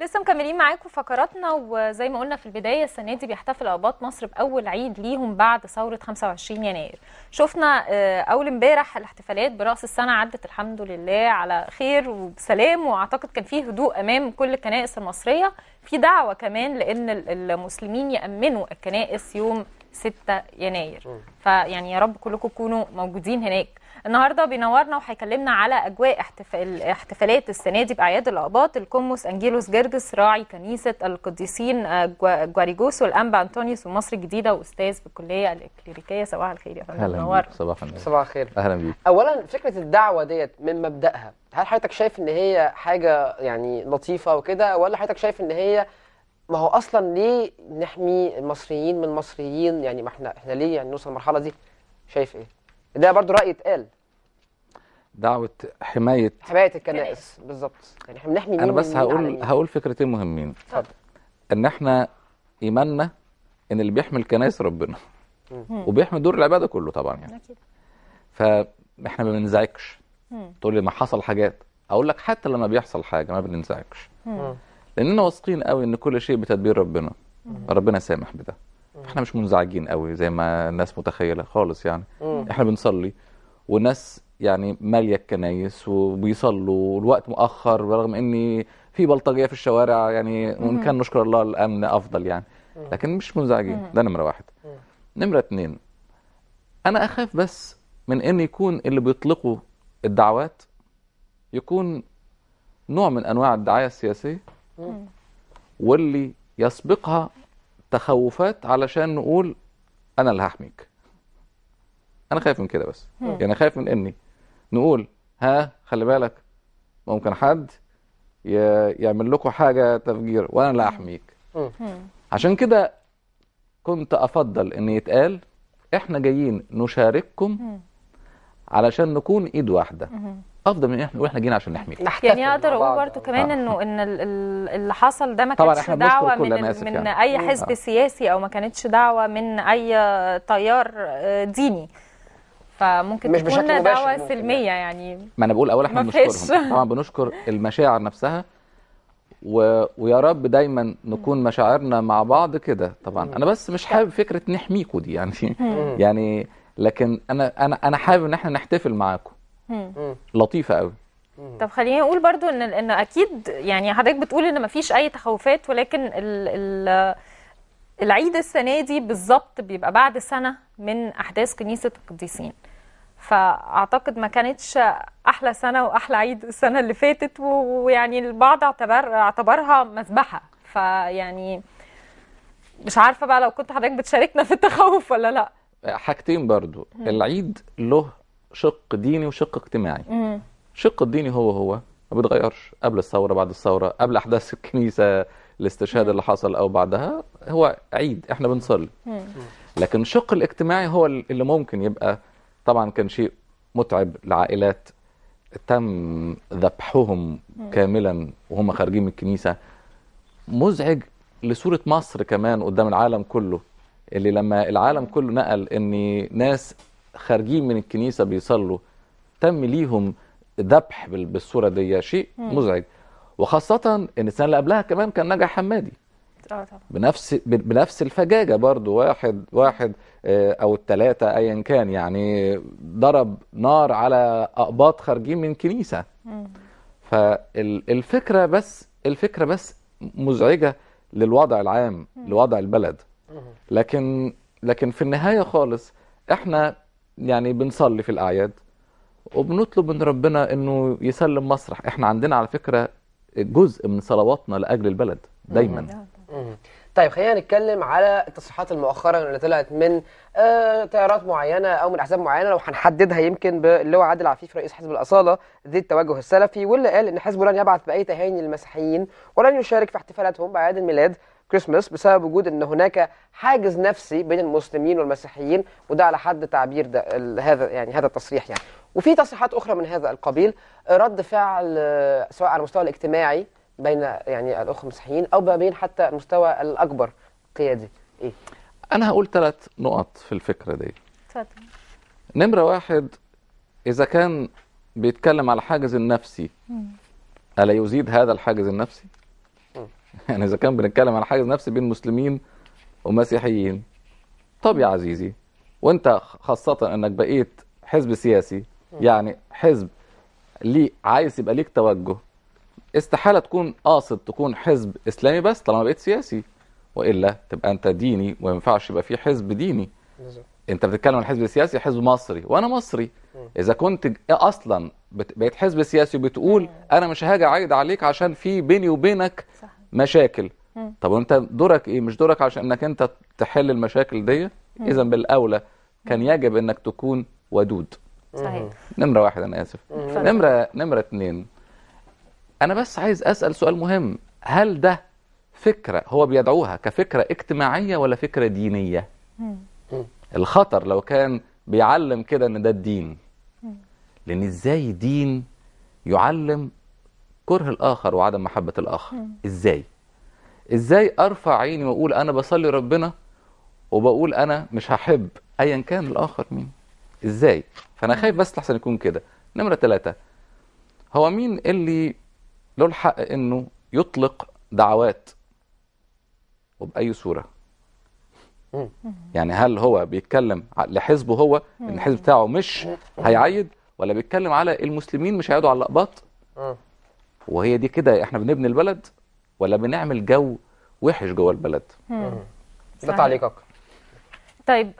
لسه مكملين معاكم فقراتنا وزي ما قلنا في البدايه السنه دي بيحتفل اباط مصر باول عيد ليهم بعد ثوره 25 يناير شفنا آه، اول امبارح الاحتفالات براس السنه عدت الحمد لله على خير وبسلام واعتقد كان فيه هدوء امام كل الكنائس المصريه في دعوه كمان لان المسلمين يامنوا الكنائس يوم 6 يناير فيعني يا رب كلكم تكونوا موجودين هناك النهارده بينورنا وهيكلمنا على اجواء احتفال احتفالات السنه دي باعياد الاقباط الكمس انجيلوس جرجس راعي كنيسه القديسين آه، جواريجوس والانبا انطونيوس ومصر الجديده واستاذ بالكليه الاكليريكيه صباح الخير يا فندم منور صباح الخير صباح الخير اهلا بيك اولا فكره الدعوه ديت من مبداها هل حضرتك شايف ان هي حاجه يعني لطيفه وكده ولا حضرتك شايف ان هي ما هو اصلا ليه نحمي المصريين من المصريين يعني ما احنا احنا ليه يعني نوصل للمرحله دي شايف ايه ده برضو راي اتقال دعوه حمايه حمايه الكنائس بالظبط يعني احنا بنحمي انا بس هقول هقول فكرتين مهمين اتفضل ان احنا ايماننا ان اللي بيحمي الكنائس ربنا وبيحمي دور العباده كله طبعا يعني اكيد فاحنا ما بننزعجش تقول لي ما حصل حاجات اقول لك حتى لما بيحصل حاجه ما بننزعجش لاننا واثقين قوي ان كل شيء بتدبير ربنا ربنا سامح بده احنا مش منزعجين قوي زي ما الناس متخيله خالص يعني مم. احنا بنصلي والناس يعني ماليه الكنايس وبيصلوا والوقت مؤخر برغم اني في بلطجيه في الشوارع يعني وان كان نشكر الله الامن افضل يعني لكن مش منزعجين ده نمره واحد نمره اتنين انا اخاف بس من ان يكون اللي بيطلقوا الدعوات يكون نوع من انواع الدعايه السياسيه واللي يسبقها تخوفات علشان نقول انا اللي هحميك انا خايف من كده بس يعني خايف من اني نقول ها خلي بالك ممكن حد يعمل لكم حاجه تفجير وانا اللي احميك عشان كده كنت افضل ان يتقال احنا جايين نشارككم علشان نكون ايد واحده افضل من احنا واحنا جينا عشان نحميك يعني اقدر اقول برضو كمان آه. انه ان اللي حصل ده ما كانش دعوه من, من يعني. اي حزب آه. سياسي او ما كانتش دعوه من اي تيار آه، ديني فممكن مش تكون دعوه سلميه يعني. يعني ما انا بقول اول احنا بنشكرهم طبعا بنشكر المشاعر نفسها و... ويا رب دايما نكون مشاعرنا مع بعض كده طبعا انا بس مش حابب فكره نحميكوا دي يعني يعني لكن انا انا انا حابب ان احنا نحتفل معاكم لطيفه قوي طب خليني اقول برضو ان ان اكيد يعني حضرتك بتقول ان مفيش اي تخوفات ولكن ال ال العيد السنه دي بالظبط بيبقى بعد سنه من احداث كنيسه القديسين فاعتقد ما كانتش احلى سنه واحلى عيد السنه اللي فاتت ويعني البعض اعتبر اعتبرها مذبحه فيعني مش عارفه بقى لو كنت حضرتك بتشاركنا في التخوف ولا لا حاجتين برضو العيد له شق ديني وشق اجتماعي مم. شق الديني هو هو ما بيتغيرش قبل الثوره بعد الثوره قبل احداث الكنيسه الاستشهاد اللي حصل او بعدها هو عيد احنا بنصلي لكن الشق الاجتماعي هو اللي ممكن يبقى طبعا كان شيء متعب لعائلات تم ذبحهم كاملا وهم خارجين من الكنيسه مزعج لصوره مصر كمان قدام العالم كله اللي لما العالم كله نقل ان ناس خارجين من الكنيسه بيصلوا تم ليهم ذبح بالصوره دي شيء مزعج وخاصه ان السنه اللي قبلها كمان كان نجع حمادي اه طبعا بنفس بنفس الفجاجه برضو واحد واحد آه، او الثلاثه ايا كان يعني ضرب نار على اقباط خارجين من كنيسه فالفكره بس الفكره بس مزعجه للوضع العام لوضع البلد لكن لكن في النهايه خالص احنا يعني بنصلي في الأعياد وبنطلب من ربنا انه يسلم مسرح احنا عندنا على فكرة جزء من صلواتنا لأجل البلد دايما طيب خلينا نتكلم على التصريحات المؤخرة اللي طلعت من تيارات آه، معينة أو من أحزاب معينة لو هنحددها يمكن باللواء عادل عفيف رئيس حزب الأصالة ذي التوجه السلفي واللي قال إن حزبه لن يبعث بأي تهاني للمسيحيين ولن يشارك في احتفالاتهم بأعياد الميلاد كريسماس بسبب وجود ان هناك حاجز نفسي بين المسلمين والمسيحيين وده على حد تعبير ده هذا يعني هذا التصريح يعني وفي تصريحات اخرى من هذا القبيل رد فعل آه، سواء على المستوى الاجتماعي بين يعني الاخوه المسيحيين او ما بين حتى المستوى الاكبر قيادي ايه انا هقول ثلاث نقط في الفكره دي اتفضل نمره واحد اذا كان بيتكلم على الحاجز النفسي الا يزيد هذا الحاجز النفسي يعني اذا كان بنتكلم على حاجز نفسي بين مسلمين ومسيحيين طب يا عزيزي وانت خاصه انك بقيت حزب سياسي يعني حزب لي عايز يبقى ليك توجه استحاله تكون قاصد تكون حزب اسلامي بس طالما بقيت سياسي والا تبقى انت ديني وما ينفعش يبقى في حزب ديني انت بتتكلم عن حزب سياسي حزب مصري وانا مصري اذا كنت اصلا بقيت حزب سياسي وبتقول انا مش هاجي اعيد عليك عشان في بيني وبينك صح. مشاكل طب وانت دورك ايه مش دورك عشان انك انت تحل المشاكل دي اذا بالاولى كان يجب انك تكون ودود صحيح نمره واحد انا اسف نمره نمره اتنين انا بس عايز اسال سؤال مهم هل ده فكره هو بيدعوها كفكره اجتماعيه ولا فكره دينيه الخطر لو كان بيعلم كده ان ده الدين لان ازاي دين يعلم كره الاخر وعدم محبه الاخر ازاي ازاي ارفع عيني واقول انا بصلي ربنا وبقول انا مش هحب ايا كان الاخر مين ازاي فانا خايف بس لحسن يكون كده نمره ثلاثة هو مين اللي له الحق انه يطلق دعوات وباي صوره يعني هل هو بيتكلم لحزبه هو ان الحزب بتاعه مش هيعيد ولا بيتكلم على المسلمين مش هيعيدوا على الاقباط وهي دي كده احنا بنبني البلد ولا بنعمل جو وحش جوه البلد ده تعليقك طيب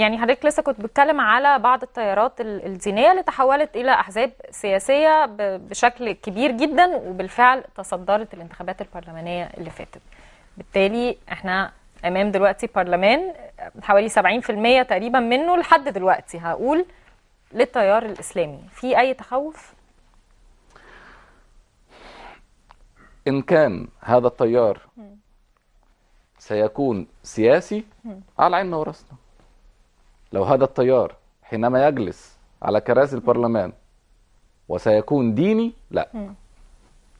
يعني حضرتك لسه كنت بتكلم على بعض التيارات الدينيه اللي تحولت الى احزاب سياسيه بشكل كبير جدا وبالفعل تصدرت الانتخابات البرلمانيه اللي فاتت. بالتالي احنا امام دلوقتي برلمان حوالي 70% تقريبا منه لحد دلوقتي هقول للتيار الاسلامي، في اي تخوف؟ إن كان هذا التيار سيكون سياسي على عيننا وراسنا لو هذا التيار حينما يجلس على كراسي البرلمان وسيكون ديني لا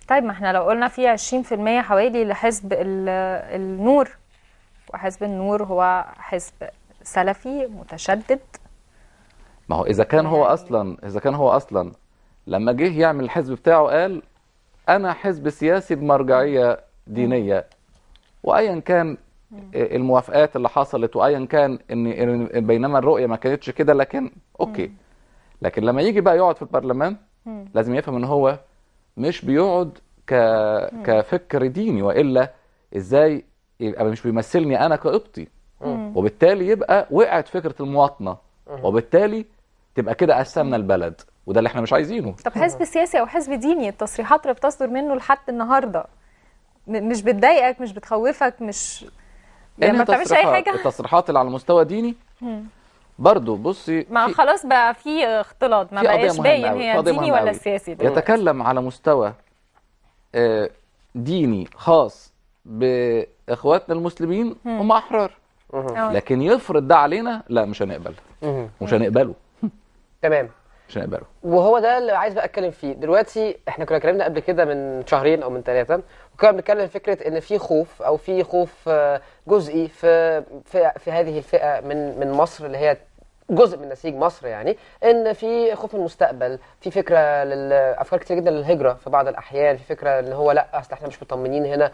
طيب ما احنا لو قلنا في 20% حوالي لحزب النور وحزب النور هو حزب سلفي متشدد ما هو اذا كان هو يعني اصلا اذا كان هو اصلا لما جه يعمل الحزب بتاعه قال أنا حزب سياسي بمرجعية دينية وأيا كان آه، الموافقات اللي حصلت وأيا كان إن بينما الرؤية ما كانتش كده لكن أوكي لكن لما يجي بقى يقعد في البرلمان لازم يفهم إن هو مش بيقعد ك... كفكر ديني وإلا إزاي يبقى مش بيمثلني أنا كقبطي وبالتالي يبقى وقعت فكرة المواطنة وبالتالي تبقى كده قسمنا البلد وده اللي احنا مش عايزينه طب حزب سياسي او حزب ديني التصريحات اللي بتصدر منه لحد النهارده مش بتضايقك مش بتخوفك مش يعني ما بتعملش اي حاجه التصريحات اللي على المستوى ديني برضه بصي ما خلاص بقى في اختلاط ما بقاش باين هي ديني ولا سياسي يتكلم على مستوى آه، ديني خاص باخواتنا المسلمين هم احرار لكن يفرض ده علينا لا مش هنقبل مش هنقبله تمام عشان اقبله وهو ده اللي عايز بقى اتكلم فيه دلوقتي احنا كنا اتكلمنا قبل كده من شهرين او من ثلاثه وكنا بنتكلم فكره ان في خوف او في خوف آه، جزئي في في, في هذه الفئه من من مصر اللي هي جزء من نسيج مصر يعني ان في خوف المستقبل في فكره للافكار افكار كتير جدا للهجره في بعض الاحيان في فكره ان هو لا اصل احنا مش مطمنين هنا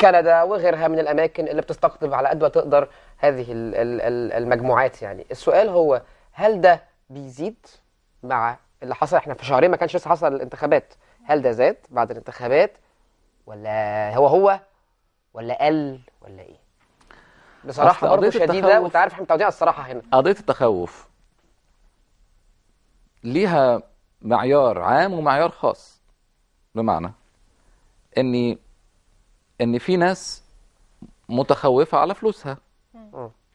كندا وغيرها من الاماكن اللي بتستقطب على قد ما تقدر هذه المجموعات يعني السؤال هو هل ده بيزيد مع اللي حصل احنا في شهرين ما كانش لسه حصل الانتخابات هل ده زاد بعد الانتخابات ولا هو هو ولا قل ولا ايه بصراحه برضه شديده وانت عارف احنا متعودين على الصراحه هنا قضيه التخوف ليها معيار عام ومعيار خاص بمعنى ان ان في ناس متخوفه على فلوسها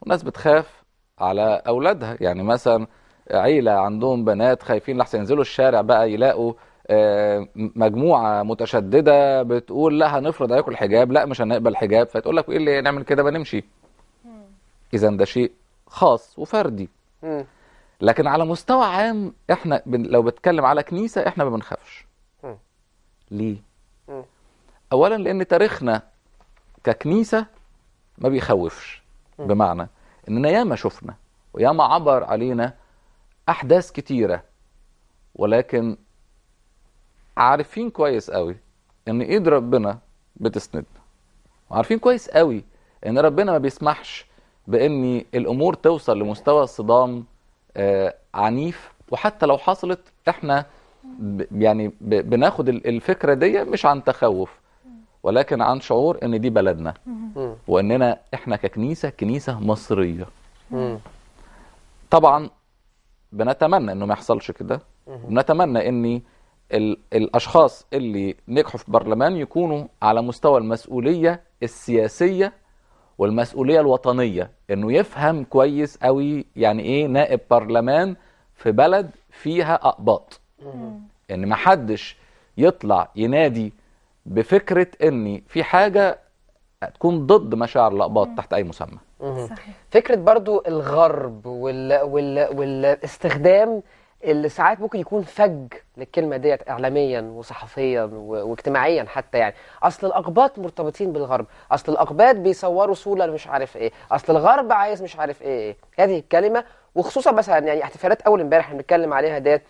وناس بتخاف على اولادها يعني مثلا عيله عندهم بنات خايفين لحسن ينزلوا الشارع بقى يلاقوا آه، مجموعه متشدده بتقول لا هنفرض عليكم الحجاب لا مش هنقبل حجاب فتقول لك ايه اللي نعمل كده بنمشي اذا ده شيء خاص وفردي لكن على مستوى عام احنا لو بتكلم على كنيسه احنا ما بنخافش ليه اولا لان تاريخنا ككنيسه ما بيخوفش بمعنى اننا ياما شفنا وياما عبر علينا احداث كتيره ولكن عارفين كويس قوي ان ايد ربنا بتسندنا وعارفين كويس قوي ان ربنا ما بيسمحش بان الامور توصل لمستوى صدام آه، عنيف وحتى لو حصلت احنا يعني بناخد الفكره دي مش عن تخوف ولكن عن شعور ان دي بلدنا واننا احنا ككنيسه كنيسه مصريه طبعا بنتمنى انه ما يحصلش كده بنتمنى ان الاشخاص اللي نجحوا في البرلمان يكونوا على مستوى المسؤوليه السياسيه والمسؤوليه الوطنيه انه يفهم كويس قوي يعني ايه نائب برلمان في بلد فيها اقباط ان ما حدش يطلع ينادي بفكره ان في حاجه تكون ضد مشاعر الاقباط تحت اي مسمى صحيح. فكره برضو الغرب وال... وال... والاستخدام اللي ساعات ممكن يكون فج للكلمه ديت اعلاميا وصحفيا واجتماعيا حتى يعني اصل الاقباط مرتبطين بالغرب اصل الاقباط بيصوروا صوره مش عارف ايه اصل الغرب عايز مش عارف ايه ايه هذه الكلمه وخصوصا مثلا يعني احتفالات اول امبارح بنتكلم عليها ديت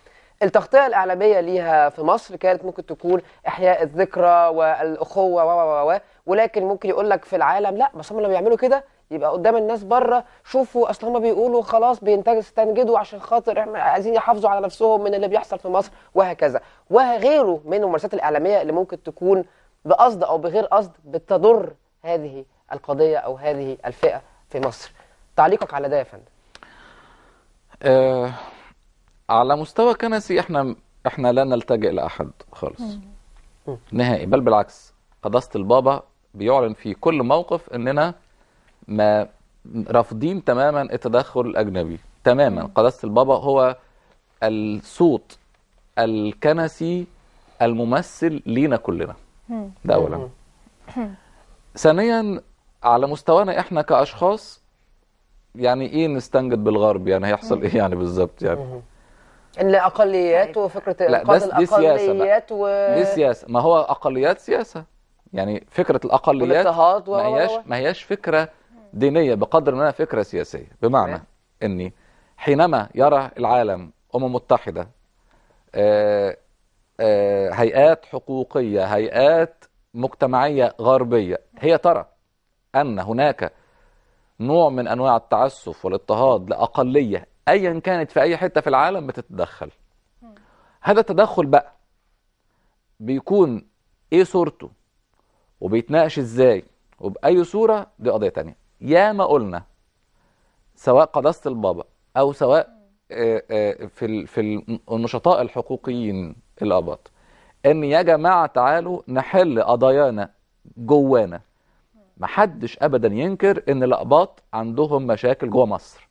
التغطيه الاعلاميه ليها في مصر كانت ممكن تكون احياء الذكرى والاخوه و و ولكن ممكن يقول لك في العالم لا بس هم لما بيعملوا كده يبقى قدام الناس بره شوفوا اصل هم بيقولوا خلاص بيستنجدوا عشان خاطر احنا عايزين يحافظوا على نفسهم من اللي بيحصل في مصر وهكذا وغيره من الممارسات الاعلاميه اللي ممكن تكون بقصد او بغير قصد بتضر هذه القضيه او هذه الفئه في مصر تعليقك على ده يا فندم أه على مستوى كنسي احنا احنا لا نلتجئ لاحد خالص نهائي بل بالعكس قداسه البابا بيعلن في كل موقف اننا ما رافضين تماما التدخل الاجنبي تماما قداسه البابا هو الصوت الكنسي الممثل لينا كلنا ده اولا ثانيا على مستوانا احنا كاشخاص يعني ايه نستنجد بالغرب يعني هيحصل ايه يعني بالظبط يعني الاقليات طيب. وفكره انقاذ الاقليات و دي سياسه ما هو اقليات سياسه يعني فكره الاقليات و... ما هياش ما هياش فكره دينيه بقدر ما فكره سياسيه بمعنى إيه؟ اني حينما يرى العالم امم متحده آه آه هيئات حقوقيه هيئات مجتمعيه غربيه هي ترى ان هناك نوع من انواع التعسف والاضطهاد لاقليه ايا كانت في اي حته في العالم بتتدخل هذا التدخل بقى بيكون ايه صورته وبيتناقش ازاي وباي صوره دي قضيه تانية يا ما قلنا سواء قداسه البابا او سواء آه، آه، في في النشطاء الحقوقيين الاباط ان يا جماعه تعالوا نحل قضايانا جوانا محدش ابدا ينكر ان الاقباط عندهم مشاكل جوه مصر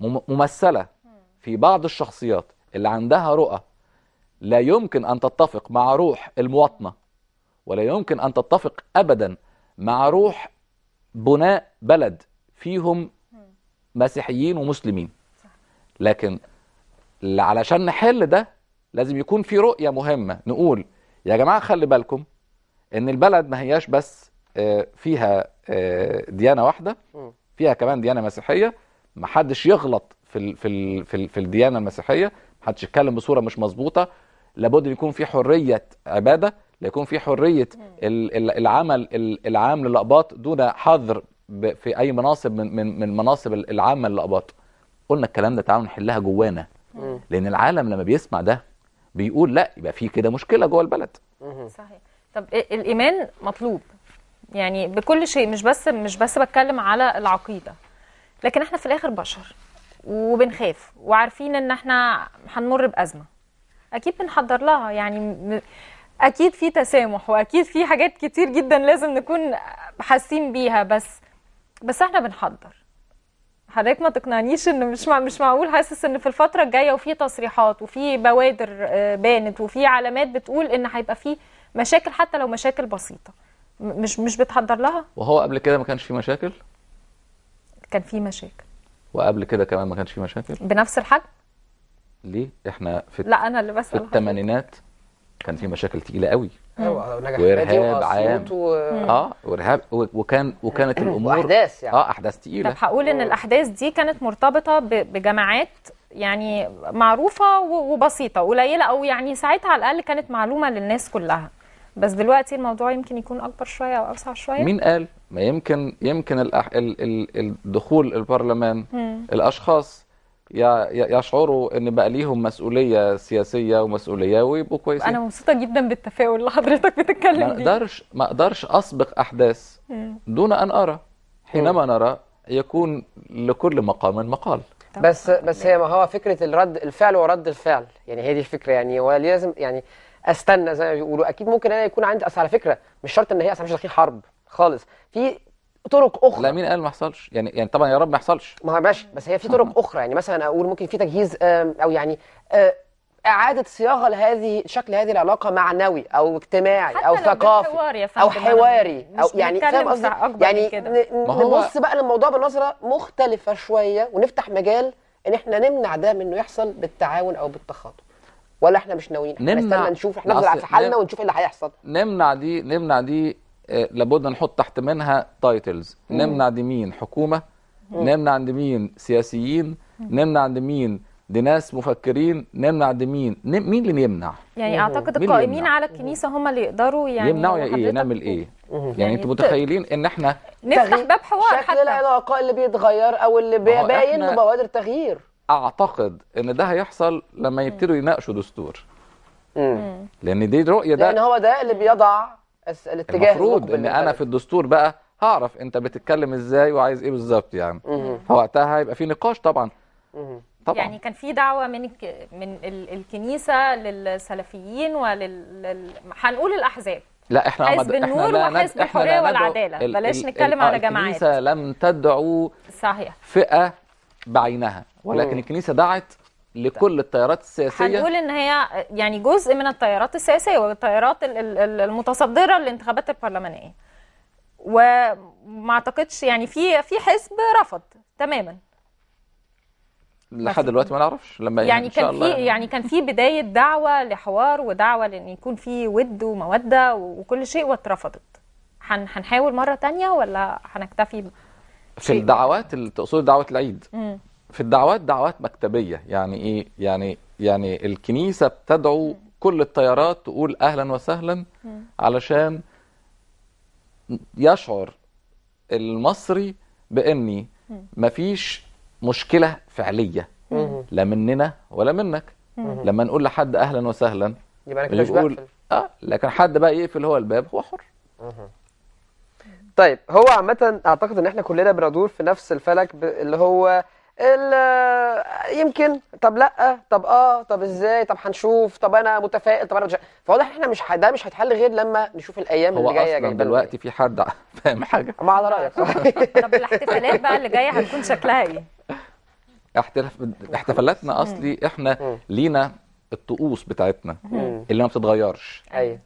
ممثلة في بعض الشخصيات اللي عندها رؤى لا يمكن أن تتفق مع روح المواطنة ولا يمكن أن تتفق أبدا مع روح بناء بلد فيهم مسيحيين ومسلمين لكن علشان نحل ده لازم يكون في رؤية مهمة نقول يا جماعة خلي بالكم ان البلد ما هياش بس آه، فيها آه، ديانة واحدة فيها كمان ديانة مسيحية ما حدش يغلط في الـ في الـ في, الـ في الديانه المسيحيه ما حدش يتكلم بصوره مش مظبوطه لابد يكون في حريه عباده يكون في حريه العمل العام للاقباط دون حظر في اي مناصب من من من مناصب العامه للاقباط قلنا الكلام ده تعالوا نحلها جوانا لان العالم لما بيسمع ده بيقول لا يبقى في كده مشكله جوه البلد صحيح طب الايمان مطلوب يعني بكل شيء مش بس مش بس بتكلم على العقيده لكن احنا في الاخر بشر وبنخاف وعارفين ان احنا هنمر بازمه اكيد بنحضر لها يعني اكيد في تسامح واكيد في حاجات كتير جدا لازم نكون حاسين بيها بس بس احنا بنحضر حضرتك ما تقنعنيش ان مش مع مش معقول حاسس ان في الفتره الجايه وفي تصريحات وفي بوادر آه، بانت وفي علامات بتقول ان هيبقى في مشاكل حتى لو مشاكل بسيطه مش مش بتحضر لها وهو قبل كده ما كانش في مشاكل كان في مشاكل وقبل كده كمان ما كانش في مشاكل بنفس الحجم ليه احنا في لا انا اللي بسال في الثمانينات كان في مشاكل تقيله قوي وارهاب عام و... اه وارهاب وكان وكانت الامور احداث يعني اه احداث تقيله طب هقول ان الاحداث دي كانت مرتبطه بجماعات يعني معروفه وبسيطه قليله او يعني ساعتها على الاقل كانت معلومه للناس كلها بس دلوقتي الموضوع يمكن يكون اكبر شويه او اوسع شويه مين قال ما يمكن يمكن ال... ال... الدخول البرلمان مم. الاشخاص يشعروا ان بقى ليهم مسؤوليه سياسيه ومسؤوليه ويبقوا كويسين انا مبسوطه جدا بالتفاؤل اللي حضرتك بتتكلم ما اقدرش ما اقدرش اسبق احداث مم. دون ان ارى حينما نرى يكون لكل مقام مقال بس بس هي ما هو فكره الرد الفعل ورد الفعل يعني هي دي الفكره يعني ولازم يعني استنى زي ما بيقولوا اكيد ممكن انا يكون عندي اصل على فكره مش شرط ان هي اصل مش داخلين حرب خالص في طرق اخرى لا مين قال ما حصلش يعني يعني طبعا يا رب ما يحصلش ما هو ماشي بس هي في طرق اخرى يعني مثلا اقول ممكن في تجهيز او يعني آه، اعاده صياغه لهذه شكل هذه العلاقه معنوي او اجتماعي او ثقافي حوار او حواري او يعني فاهم قصدي يعني نبص بقى للموضوع بنظره مختلفه شويه ونفتح مجال ان احنا نمنع ده من انه يحصل بالتعاون او بالتخاطب ولا احنا مش ناويين احنا نمنع نشوف احنا نطلع في حالنا ونشوف ايه اللي هيحصل نمنع دي نمنع دي آه، لابد نحط تحت منها تايتلز نمنع دي مين حكومه نمنع عند مين سياسيين نمنع عند مين دي ناس مفكرين نمنع دي مين مين اللي يعني يمنع يعني اعتقد القائمين على الكنيسه هم اللي يقدروا يعني يمنعوا ايه نعمل ايه يعني, يعني انتوا يعني متخيلين ان احنا نفتح باب حوار شكل العلاقه اللي بيتغير او اللي باين بوادر تغيير اعتقد ان ده هيحصل لما يبتدوا يناقشوا دستور لان دي رؤيه ده لان هو ده اللي بيضع الاتجاه المفروض ان انا في الدستور بقى هعرف انت بتتكلم ازاي وعايز ايه بالظبط يعني فوقتها هيبقى في نقاش طبعا طبعا يعني كان في دعوه من من الكنيسه للسلفيين ولل هنقول الاحزاب لا احنا حزب عمد... النور احنا وحزب الحريه والعداله ال... بلاش نتكلم ال... آه، على جماعات الكنيسه لم تدعو صحيح فئه بعينها ولكن مم. الكنيسه دعت طيب. لكل التيارات السياسيه هنقول ان هي يعني جزء من التيارات السياسيه والتيارات المتصدره للانتخابات البرلمانيه وما اعتقدش يعني في في حزب رفض تماما لحد دلوقتي ما نعرفش لما يعني, يعني كان في يعني كان في بدايه دعوه لحوار ودعوه لان يكون في ود وموده وكل شيء واترفضت هنحاول مره تانية ولا هنكتفي في الدعوات اللي تقصد دعوه العيد مم. في الدعوات دعوات مكتبيه يعني ايه يعني يعني الكنيسه بتدعو كل التيارات تقول اهلا وسهلا علشان يشعر المصري باني مفيش مشكله فعليه لا مننا ولا منك لما نقول لحد اهلا وسهلا يبقى انا بقول اه لكن حد بقى يقفل هو الباب هو حر طيب هو عامه اعتقد ان احنا كلنا بندور في نفس الفلك اللي هو يمكن طب لا طب اه طب ازاي طب هنشوف طب انا متفائل طب انا مش فواضح احنا مش ده مش هيتحل غير لما نشوف الايام اللي جايه جايه دلوقتي في حد فاهم حاجه ما على رايك طب الاحتفالات بقى اللي جايه هتكون شكلها ايه احتفالاتنا اصلي احنا لينا الطقوس بتاعتنا اللي ما بتتغيرش ايوه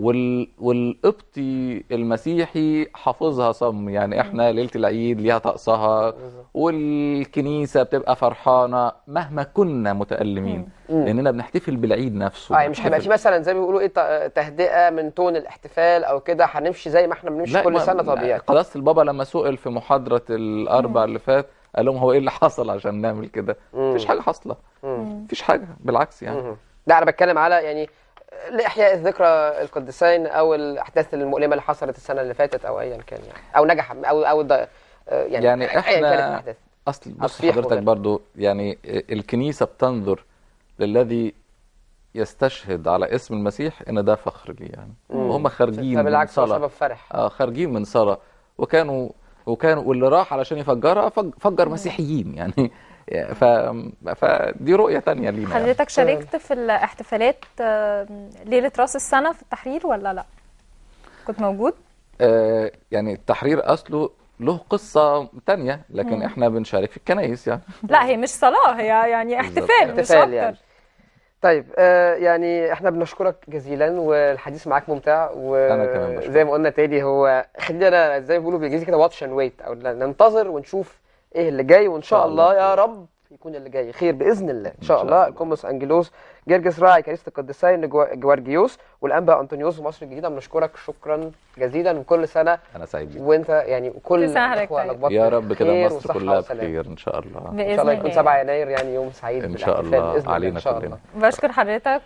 وال... والقبطي المسيحي حافظها صم يعني احنا ليله العيد ليها طقسها والكنيسه بتبقى فرحانه مهما كنا متالمين لاننا بنحتفل بالعيد نفسه اه مش هيبقى في مثلا زي ما بيقولوا ايه تهدئه من تون الاحتفال او كده هنمشي زي ما احنا بنمشي كل سنه طبيعي قداسه البابا لما سئل في محاضره الاربع اللي فات قال لهم هو ايه اللي حصل عشان نعمل كده مفيش حاجه حاصله مفيش حاجه بالعكس يعني لا انا بتكلم على يعني لاحياء الذكرى القديسين او الاحداث المؤلمه اللي حصلت السنه اللي فاتت او ايا كان يعني او نجح او او يعني, يعني احنا اصل بص حضرتك برضو يعني الكنيسه بتنظر للذي يستشهد على اسم المسيح ان ده فخر لي يعني وهم خارجين من صلاه فرح اه خارجين من صلاه وكانوا وكانوا واللي راح علشان يفجرها فجر مسيحيين يعني ف... فدي رؤيه تانية لينا يعني. حضرتك يعني. شاركت في الاحتفالات آه، ليله راس السنه في التحرير ولا لا؟ كنت موجود؟ آه، يعني التحرير اصله له قصة تانية لكن مم. احنا بنشارك في الكنايس يعني لا هي مش صلاة هي يعني احتفال مش اكتر يعني. طيب آه يعني احنا بنشكرك جزيلا والحديث معاك ممتع وزي ما قلنا تاني هو خلينا زي ما بيقولوا بالانجليزي كده واتش اند ويت او ننتظر ونشوف ايه اللي جاي وان شاء الله يا رب يكون اللي جاي خير باذن الله ان شاء الله كوموس انجلوس جرجس راعي كنيسه القديسين جوارجيوس والانبا انطونيوس مصر الجديده بنشكرك شكرا جزيلا وكل سنه انا سعيد وانت يعني كل اخوانك يا رب كده مصر كلها بخير ان شاء الله باذن الله ان شاء الله يكون 7 يناير يعني يوم سعيد ان شاء الله علينا كلنا بشكر حضرتك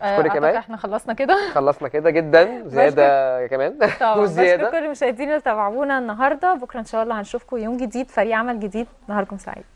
اشكرك آه، كمان احنا خلصنا كده خلصنا كده جدا زياده بشكر. كمان وزياده بشكر كل المشاهدين اللي تابعونا النهارده بكره ان شاء الله هنشوفكم يوم جديد فريق عمل جديد نهاركم سعيد